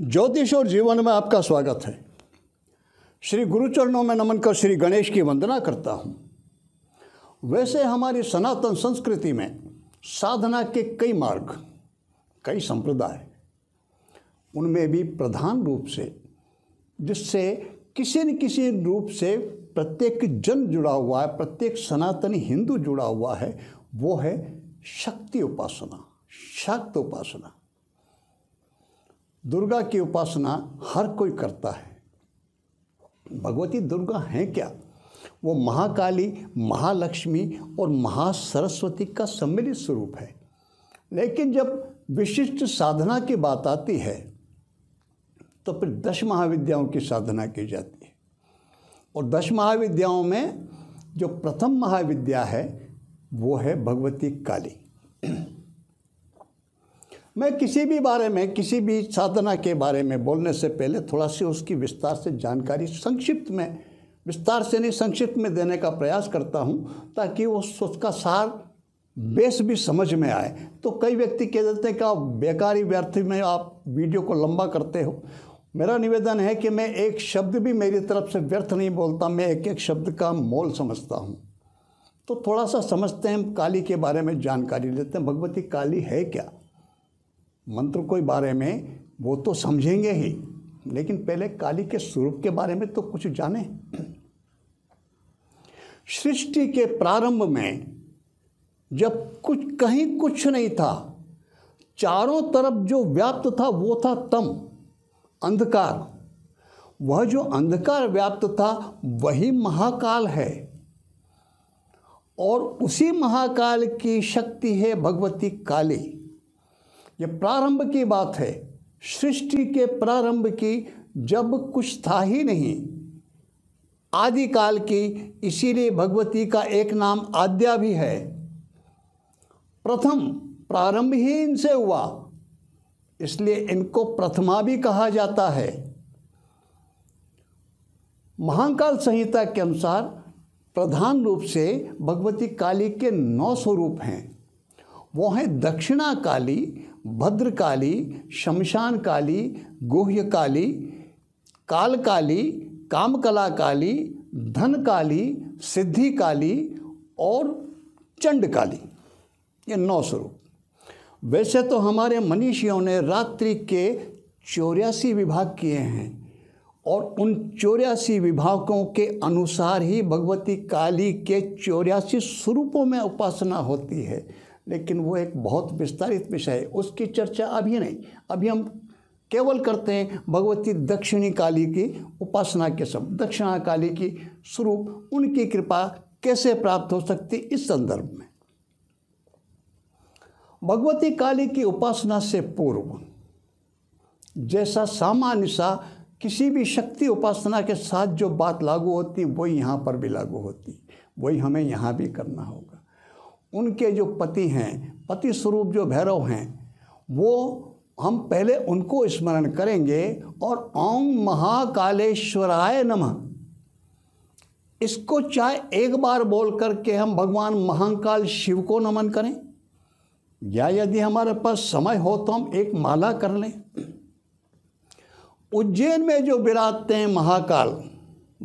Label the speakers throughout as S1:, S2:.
S1: ज्योतिष और जीवन में आपका स्वागत है श्री गुरुचरणों में नमन कर श्री गणेश की वंदना करता हूँ वैसे हमारी सनातन संस्कृति में साधना के कई मार्ग कई संप्रदाय उनमें भी प्रधान रूप से जिससे किसी न किसी रूप से प्रत्येक जन जुड़ा हुआ है प्रत्येक सनातनी हिंदू जुड़ा हुआ है वो है शक्ति उपासना शक्त उपासना दुर्गा की उपासना हर कोई करता है भगवती दुर्गा हैं क्या वो महाकाली महालक्ष्मी और महासरस्वती का सम्मिलित स्वरूप है लेकिन जब विशिष्ट साधना की बात आती है तो फिर दश महाविद्याओं की साधना की जाती है और दश महाविद्याओं में जो प्रथम महाविद्या है वो है भगवती काली मैं किसी भी बारे में किसी भी साधना के बारे में बोलने से पहले थोड़ा सी उसकी विस्तार से जानकारी संक्षिप्त में विस्तार से नहीं संक्षिप्त में देने का प्रयास करता हूँ ताकि वो उसका सार बेस भी समझ में आए तो कई व्यक्ति कह देते हैं कि आप बेकारी व्यर्थ में आप वीडियो को लंबा करते हो मेरा निवेदन है कि मैं एक शब्द भी मेरी तरफ से व्यर्थ नहीं बोलता मैं एक एक शब्द का मोल समझता हूँ तो थोड़ा सा समझते हैं काली के बारे में जानकारी लेते हैं भगवती काली है क्या मंत्र के बारे में वो तो समझेंगे ही लेकिन पहले काली के स्वरूप के बारे में तो कुछ जाने सृष्टि के प्रारंभ में जब कुछ कहीं कुछ नहीं था चारों तरफ जो व्याप्त था वो था तम अंधकार वह जो अंधकार व्याप्त था वही महाकाल है और उसी महाकाल की शक्ति है भगवती काली ये प्रारंभ की बात है सृष्टि के प्रारंभ की जब कुछ था ही नहीं आदिकाल की इसीलिए भगवती का एक नाम आद्या भी है प्रथम प्रारंभ ही इनसे हुआ इसलिए इनको प्रथमा भी कहा जाता है महाकाल संहिता के अनुसार प्रधान रूप से भगवती काली के नौ स्वरूप हैं वो हैं दक्षिणा काली भद्रकाली शमशान काली गुह्य काली काल काली कामकला काली धन काली सिद्धि काली और चंड काली ये नौ स्वरूप वैसे तो हमारे मनीषियों ने रात्रि के चौरासी विभाग किए हैं और उन चौरासी विभागों के अनुसार ही भगवती काली के चौरासी स्वरूपों में उपासना होती है लेकिन वो एक बहुत विस्तारित विषय है उसकी चर्चा अभी नहीं अभी हम केवल करते हैं भगवती दक्षिणी काली की उपासना के सब दक्षिणा काली की स्वरूप उनकी कृपा कैसे प्राप्त हो सकती इस संदर्भ में भगवती काली की उपासना से पूर्व जैसा सामान्य सा किसी भी शक्ति उपासना के साथ जो बात लागू होती वही यहाँ पर भी लागू होती वही हमें यहाँ भी करना होगा उनके जो पति हैं पति स्वरूप जो भैरव हैं वो हम पहले उनको स्मरण करेंगे और ओम महाकालेश्वराय नमः इसको चाहे एक बार बोल करके हम भगवान महाकाल शिव को नमन करें या यदि हमारे पास समय हो तो हम एक माला कर लें उज्जैन में जो विराजते हैं महाकाल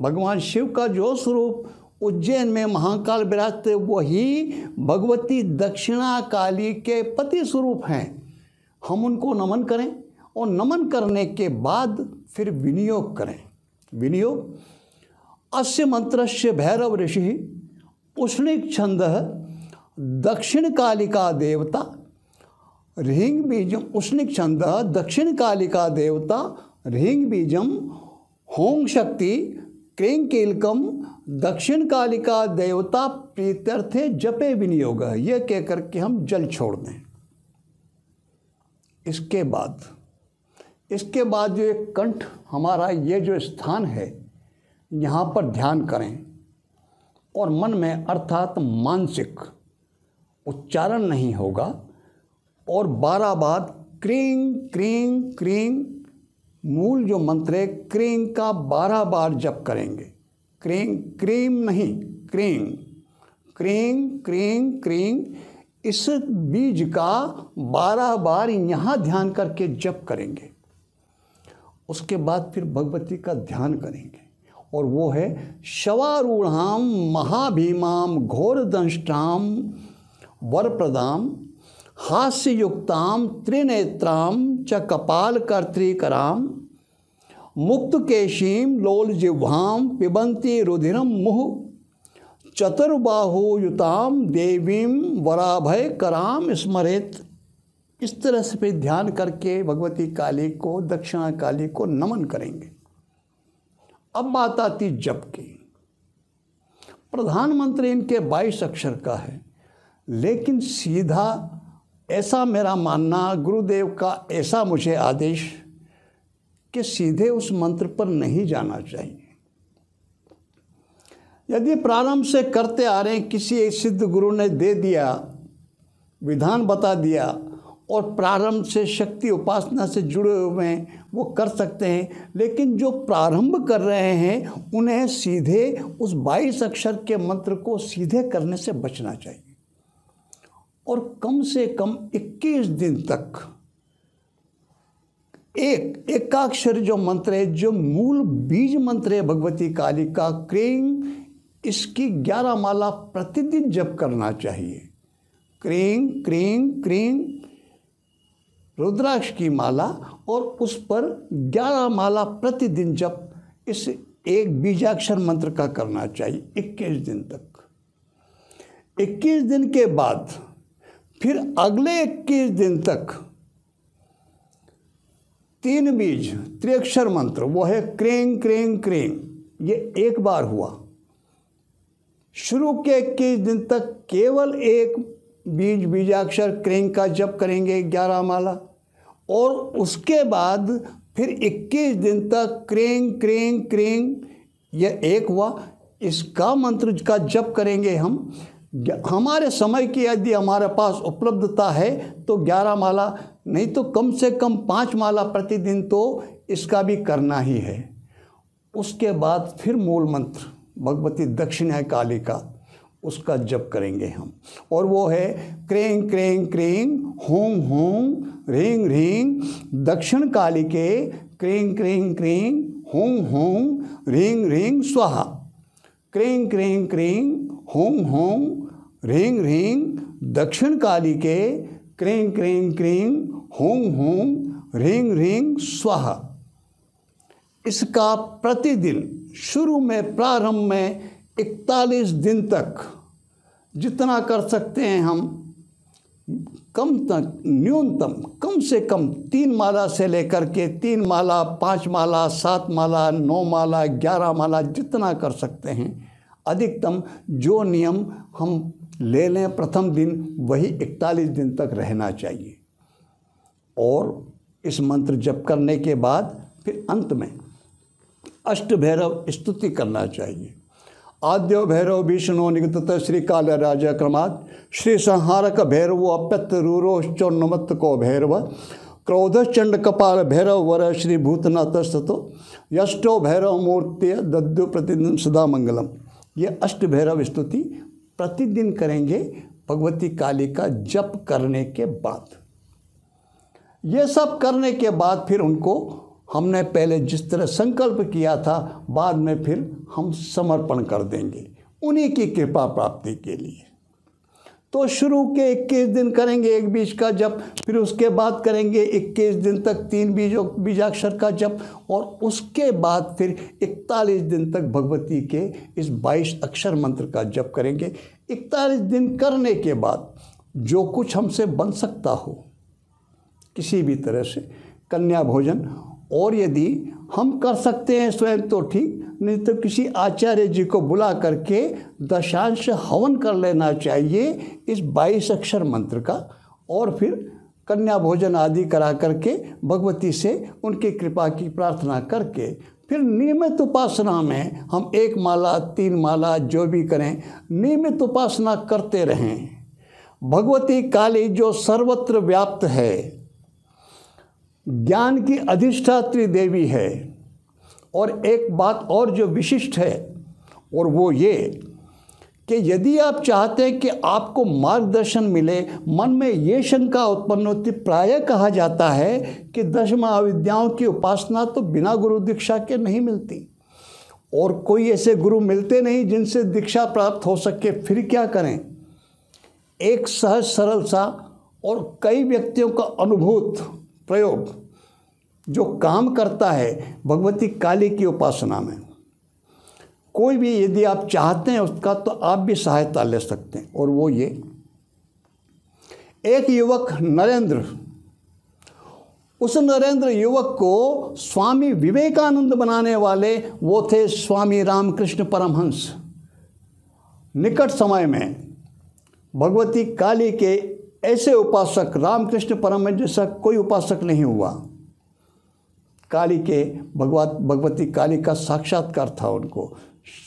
S1: भगवान शिव का जो स्वरूप उज्जैन में महाकाल विराजते वही भगवती दक्षिणा काली के पति स्वरूप हैं हम उनको नमन करें और नमन करने के बाद फिर विनियोग करें विनियोग अस् मंत्र भैरव ऋषि उष्णिक छंद दक्षिण कालिका देवता रिहिंग बीजम उष्णिक छंद दक्षिण कालिका देवता रिहिंग बीजम होंग शक्ति क्रेंग केलकम दक्षिण कालिका देवता प्रीत्यर्थे जपे विनियोग यह कहकर के हम जल छोड़ दें इसके बाद इसके बाद जो एक कंठ हमारा ये जो स्थान है यहाँ पर ध्यान करें और मन में अर्थात मानसिक उच्चारण नहीं होगा और बारह बार क्रीं क्रीं क्रिंग मूल जो मंत्र है क्रिंग का बारह बार जप करेंगे क्रेंग क्रेम नहीं क्रेंग क्रेंग क्रेंग क्रेंग इस बीज का बारह बार यहाँ ध्यान करके जप करेंगे उसके बाद फिर भगवती का ध्यान करेंगे और वो है शवारूढ़ाम महाभीमाम घोरदंष्टाम प्रदाम हास्ययुक्ताम त्रिनेत्राम च कपाल कर्तिकराम मुक्त केशीम लोल जिह्वाम पिबंती रुधिरम मुह युताम देवीम वराभय कराम स्मरित इस तरह से फिर ध्यान करके भगवती काली को दक्षिणा काली को नमन करेंगे अब बात आती जप की प्रधानमंत्री इनके बाईस अक्षर का है लेकिन सीधा ऐसा मेरा मानना गुरुदेव का ऐसा मुझे आदेश कि सीधे उस मंत्र पर नहीं जाना चाहिए यदि प्रारंभ से करते आ रहे किसी एक सिद्ध गुरु ने दे दिया विधान बता दिया और प्रारंभ से शक्ति उपासना से जुड़े हुए हैं वो कर सकते हैं लेकिन जो प्रारंभ कर रहे हैं उन्हें सीधे उस बाईस अक्षर के मंत्र को सीधे करने से बचना चाहिए और कम से कम 21 दिन तक एक एकाक्षर जो मंत्र है जो मूल बीज मंत्र है भगवती काली का क्रेम इसकी ग्यारह माला प्रतिदिन जप करना चाहिए क्रेंग क्रेंग क्रेंग रुद्राक्ष की माला और उस पर ग्यारह माला प्रतिदिन जप इस एक बीजाक्षर मंत्र का करना चाहिए इक्कीस दिन तक इक्कीस दिन के बाद फिर अगले इक्कीस दिन तक तीन बीज त्रिअक्षर मंत्र वो है क्रेंग क्रेंग क्रेंग ये एक बार हुआ शुरू के इक्कीस दिन तक केवल एक बीज बीजाक्षर क्रेंग का जप करेंगे ग्यारह माला और उसके बाद फिर 21 दिन तक क्रेंग क्रेंग क्रेंग यह एक हुआ इसका मंत्र का जप करेंगे हम हमारे समय की यदि हमारे पास उपलब्धता है तो ग्यारह माला नहीं तो कम से कम पाँच माला प्रतिदिन तो इसका भी करना ही है उसके बाद फिर मूल मंत्र भगवती दक्षिण है काली का उसका जप करेंगे हम और वो है क्रेंग क्रेंग क्रेंग होंग होंग रिंग रिंग दक्षिण काली के क्रेंग क्रेंग क्रेंग होंग होंग रिंग रिंग स्वाहा क्रेंग क्रेंग क्रेंग होंग होंग रिंग रिंग दक्षिण काली के क्रीं क्रीं क्रीं हूं हूं रिंग रिंग स्वह इसका प्रतिदिन शुरू में प्रारंभ में 41 दिन तक जितना कर सकते हैं हम कम तक न्यूनतम कम से कम तीन माला से लेकर के तीन माला पाँच माला सात माला नौ माला ग्यारह माला जितना कर सकते हैं अधिकतम जो नियम हम ले लें प्रथम दिन वही इकतालीस दिन तक रहना चाहिए और इस मंत्र जप करने के बाद फिर अंत में अष्ट भैरव स्तुति करना चाहिए आद्य भैरव विष्णु निगत श्री काल राजा क्रमात् श्री संहारक भैरव अप्यत्र रूरोश्चोन्नमत्त को भैरव क्रोधचंड कपाल भैरव वर श्री भूतनाथ यष्टो भैरव मूर्ति दद्यु प्रतिदिन सदा मंगलम ये अष्ट भैरव स्तुति प्रतिदिन करेंगे भगवती काली का जप करने के बाद ये सब करने के बाद फिर उनको हमने पहले जिस तरह संकल्प किया था बाद में फिर हम समर्पण कर देंगे उन्हीं की कृपा प्राप्ति के लिए तो शुरू के 21 दिन करेंगे एक बीज का जप फिर उसके बाद करेंगे 21 दिन तक तीन बीजों बीजाक्षर का जप और उसके बाद फिर 41 दिन तक भगवती के इस 22 अक्षर मंत्र का जप करेंगे 41 दिन करने के बाद जो कुछ हमसे बन सकता हो किसी भी तरह से कन्या भोजन और यदि हम कर सकते हैं स्वयं तो ठीक नहीं तो किसी आचार्य जी को बुला करके दशांश हवन कर लेना चाहिए इस बाईस अक्षर मंत्र का और फिर कन्या भोजन आदि करा करके भगवती से उनकी कृपा की प्रार्थना करके फिर नियमित उपासना में हम एक माला तीन माला जो भी करें नियमित उपासना करते रहें भगवती काली जो सर्वत्र व्याप्त है ज्ञान की अधिष्ठात्री देवी है और एक बात और जो विशिष्ट है और वो ये कि यदि आप चाहते हैं कि आपको मार्गदर्शन मिले मन में ये शंका उत्पन्न होती प्राय कहा जाता है कि दश महाविद्याओं की उपासना तो बिना गुरु दीक्षा के नहीं मिलती और कोई ऐसे गुरु मिलते नहीं जिनसे दीक्षा प्राप्त हो सके फिर क्या करें एक सहज सरल सा और कई व्यक्तियों का अनुभूत प्रयोग जो काम करता है भगवती काली की उपासना में कोई भी यदि आप चाहते हैं उसका तो आप भी सहायता ले सकते हैं और वो ये एक युवक नरेंद्र उस नरेंद्र युवक को स्वामी विवेकानंद बनाने वाले वो थे स्वामी रामकृष्ण परमहंस निकट समय में भगवती काली के ऐसे उपासक रामकृष्ण परमहंस जैसा कोई उपासक नहीं हुआ काली के भगवत भगवती काली का साक्षात्कार था उनको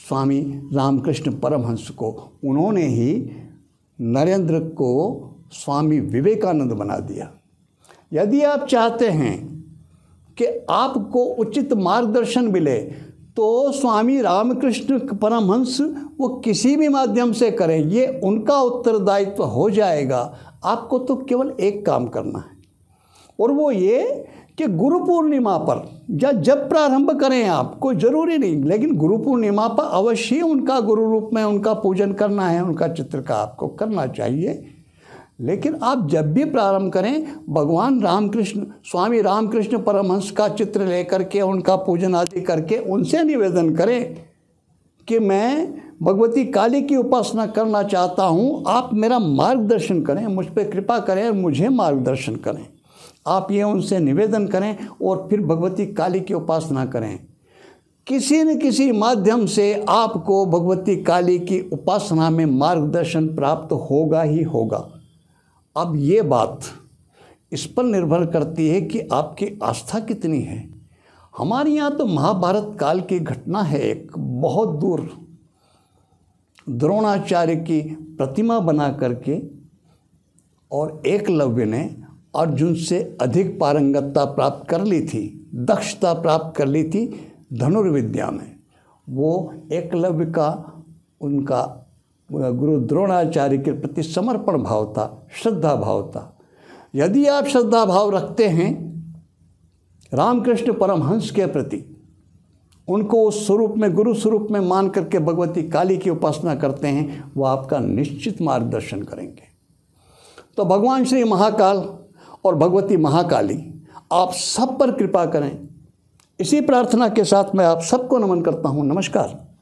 S1: स्वामी रामकृष्ण परमहंस को उन्होंने ही नरेंद्र को स्वामी विवेकानंद बना दिया यदि आप चाहते हैं कि आपको उचित मार्गदर्शन मिले तो स्वामी रामकृष्ण परमहंस वो किसी भी माध्यम से करें ये उनका उत्तरदायित्व हो जाएगा आपको तो केवल एक काम करना है और वो ये कि गुरु पूर्णिमा पर या जब प्रारंभ करें आप कोई ज़रूरी नहीं लेकिन गुरु पूर्णिमा पर अवश्य उनका गुरु रूप में उनका पूजन करना है उनका चित्र का आपको करना चाहिए लेकिन आप जब भी प्रारंभ करें भगवान रामकृष्ण स्वामी रामकृष्ण परमहंस का चित्र लेकर के उनका पूजन आदि करके उनसे निवेदन करें कि मैं भगवती काली की उपासना करना चाहता हूँ आप मेरा मार्गदर्शन करें मुझ पर कृपा करें और मुझे मार्गदर्शन करें आप ये उनसे निवेदन करें और फिर भगवती काली की उपासना करें किसी न किसी माध्यम से आपको भगवती काली की उपासना में मार्गदर्शन प्राप्त होगा ही होगा अब ये बात इस पर निर्भर करती है कि आपकी आस्था कितनी है हमारे यहाँ तो महाभारत काल की घटना है एक बहुत दूर द्रोणाचार्य की प्रतिमा बना करके और एकलव्य ने अर्जुन से अधिक पारंगतता प्राप्त कर ली थी दक्षता प्राप्त कर ली थी धनुर्विद्या में वो एकलव्य का उनका गुरु द्रोणाचार्य के प्रति समर्पण भाव था श्रद्धा भाव था यदि आप श्रद्धा भाव रखते हैं रामकृष्ण परमहंस के प्रति उनको उस स्वरूप में गुरु स्वरूप में मान करके भगवती काली की उपासना करते हैं वो आपका निश्चित मार्गदर्शन करेंगे तो भगवान श्री महाकाल और भगवती महाकाली आप सब पर कृपा करें इसी प्रार्थना के साथ मैं आप सबको नमन करता हूँ नमस्कार